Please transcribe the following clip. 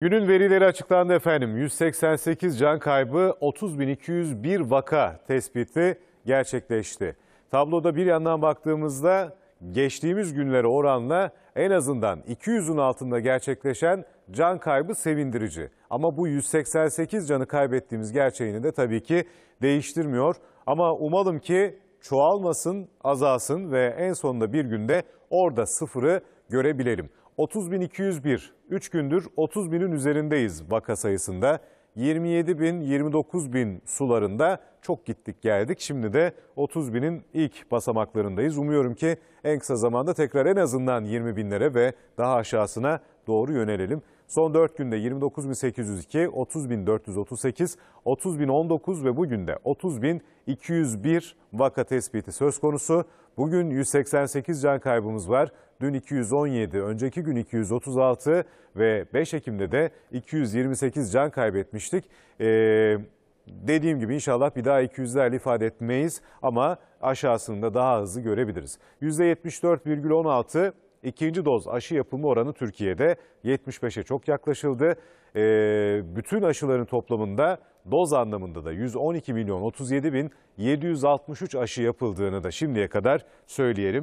Günün verileri açıklandı efendim. 188 can kaybı, 30.201 vaka tespiti gerçekleşti. Tabloda bir yandan baktığımızda geçtiğimiz günlere oranla en azından 200'ün altında gerçekleşen can kaybı sevindirici. Ama bu 188 canı kaybettiğimiz gerçeğini de tabii ki değiştirmiyor. Ama umalım ki çoğalmasın, azalsın ve en sonunda bir günde orada sıfırı görebilelim. 30.201, 3 gündür 30.000'in üzerindeyiz vaka sayısında. 27 bin, sularında çok gittik geldik. Şimdi de 30 binin ilk basamaklarındayız. Umuyorum ki en kısa zamanda tekrar en azından 20 binlere ve daha aşağısına doğru yönelelim. Son 4 günde 29.802, 30.438, 30.019 ve bugün de 30.201 vaka tespiti söz konusu. Bugün 188 can kaybımız var. Dün 217, önceki gün 236 ve 5 Ekim'de de 228 can kaybetmiştik. Ee, dediğim gibi inşallah bir daha 200'lerle ifade etmeyiz ama aşağısında daha hızlı görebiliriz. %74,16 ikinci doz aşı yapımı oranı Türkiye'de 75'e çok yaklaşıldı. E, bütün aşıların toplamında doz anlamında da 112 milyon 37 bin 763 aşı yapıldığını da şimdiye kadar söyleyelim.